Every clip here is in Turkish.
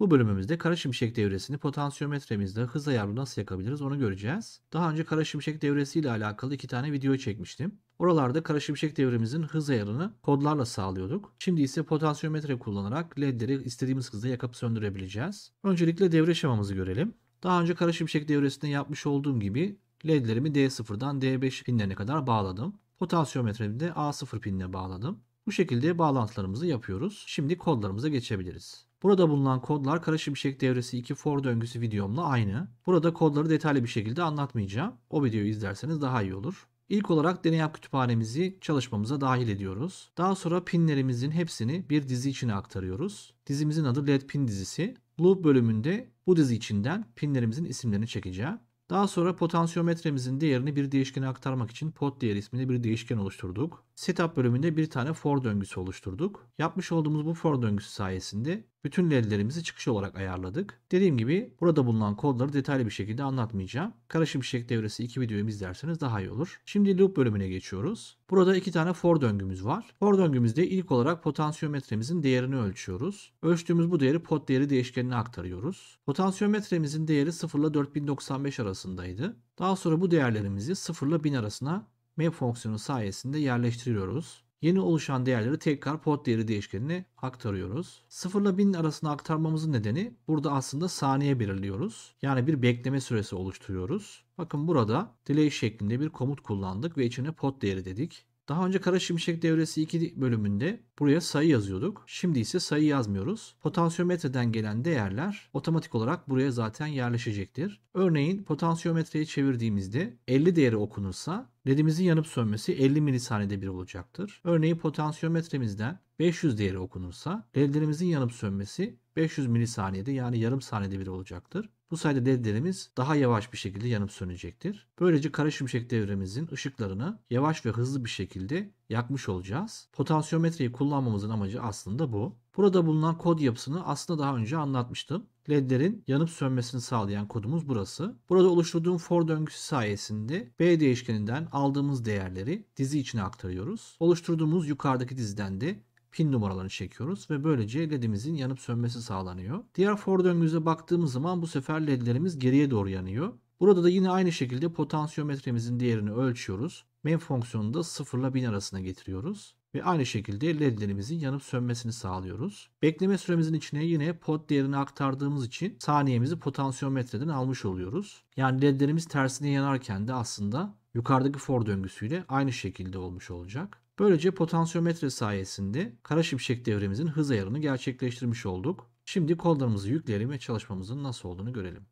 Bu bölümümüzde kara şimşek devresini potansiyometremizde hız ayarlı nasıl yakabiliriz onu göreceğiz. Daha önce kara şimşek devresi ile alakalı iki tane video çekmiştim. Oralarda kara şimşek devremizin hız ayarını kodlarla sağlıyorduk. Şimdi ise potansiyometre kullanarak ledleri istediğimiz hızda yakıp söndürebileceğiz. Öncelikle devre şemamızı görelim. Daha önce kara şimşek devresinde yapmış olduğum gibi ledlerimi D0'dan D5 pinlerine kadar bağladım. Potansiyometremi de A0 pinine bağladım. Bu şekilde bağlantılarımızı yapıyoruz. Şimdi kodlarımıza geçebiliriz. Burada bulunan kodlar Kara-Şimşek devresi 2 for döngüsü videomla aynı. Burada kodları detaylı bir şekilde anlatmayacağım. O videoyu izlerseniz daha iyi olur. İlk olarak deneyap kütüphanemizi çalışmamıza dahil ediyoruz. Daha sonra pinlerimizin hepsini bir dizi içine aktarıyoruz. Dizimizin adı LED pin dizisi. Loop bölümünde bu dizi içinden pinlerimizin isimlerini çekeceğim. Daha sonra potansiyometremizin değerini bir değişkene aktarmak için pot değer isminde bir değişken oluşturduk. Setup bölümünde bir tane for döngüsü oluşturduk. Yapmış olduğumuz bu for döngüsü sayesinde bütün ledlerimizi çıkış olarak ayarladık. Dediğim gibi burada bulunan kodları detaylı bir şekilde anlatmayacağım. Karışım şek devresi 2 videomu izlerseniz daha iyi olur. Şimdi loop bölümüne geçiyoruz. Burada iki tane for döngümüz var. For döngümüzde ilk olarak potansiyometremizin değerini ölçüyoruz. Ölçtüğümüz bu değeri pot değeri değişkenine aktarıyoruz. Potansiyometremizin değeri 0 ile 4095 arasındaydı. Daha sonra bu değerlerimizi 0 ile 1000 arasına map fonksiyonu sayesinde yerleştiriyoruz. Yeni oluşan değerleri tekrar port değeri değişkenine aktarıyoruz. 0 ile 1000 arasında aktarmamızın nedeni burada aslında saniye belirliyoruz. Yani bir bekleme süresi oluşturuyoruz. Bakın burada delay şeklinde bir komut kullandık ve içine port değeri dedik. Daha önce Kara Şimşek devresi 2 bölümünde buraya sayı yazıyorduk. Şimdi ise sayı yazmıyoruz. Potansiyometreden gelen değerler otomatik olarak buraya zaten yerleşecektir. Örneğin potansiyometreyi çevirdiğimizde 50 değeri okunursa LED'imizin yanıp sönmesi 50 milisaniyede bir olacaktır. Örneğin potansiyometremizden 500 değeri okunursa LED'lerimizin yanıp sönmesi 500 milisaniyede yani yarım saniyede bir olacaktır. Bu sayede ledlerimiz daha yavaş bir şekilde yanıp sönecektir. Böylece kara şimşek devremizin ışıklarını yavaş ve hızlı bir şekilde yakmış olacağız. Potansiyometreyi kullanmamızın amacı aslında bu. Burada bulunan kod yapısını aslında daha önce anlatmıştım. LED'lerin yanıp sönmesini sağlayan kodumuz burası. Burada oluşturduğum for döngüsü sayesinde B değişkeninden aldığımız değerleri dizi içine aktarıyoruz. Oluşturduğumuz yukarıdaki diziden de pin numaralarını çekiyoruz ve böylece ledimizin yanıp sönmesi sağlanıyor. Diğer for döngümüze baktığımız zaman bu sefer ledlerimiz geriye doğru yanıyor. Burada da yine aynı şekilde potansiyometremizin değerini ölçüyoruz. Main fonksiyonunu da 0 ile 1000 arasına getiriyoruz. Ve aynı şekilde ledlerimizin yanıp sönmesini sağlıyoruz. Bekleme süremizin içine yine pot değerini aktardığımız için saniyemizi potansiyometreden almış oluyoruz. Yani ledlerimiz tersine yanarken de aslında yukarıdaki for döngüsüyle aynı şekilde olmuş olacak. Böylece potansiyometre sayesinde kara şimşek devremizin hız ayarını gerçekleştirmiş olduk. Şimdi kodlarımızı yükleyelim ve çalışmamızın nasıl olduğunu görelim.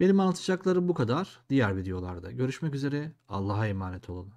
Benim anlatacaklarım bu kadar. Diğer videolarda görüşmek üzere. Allah'a emanet olun.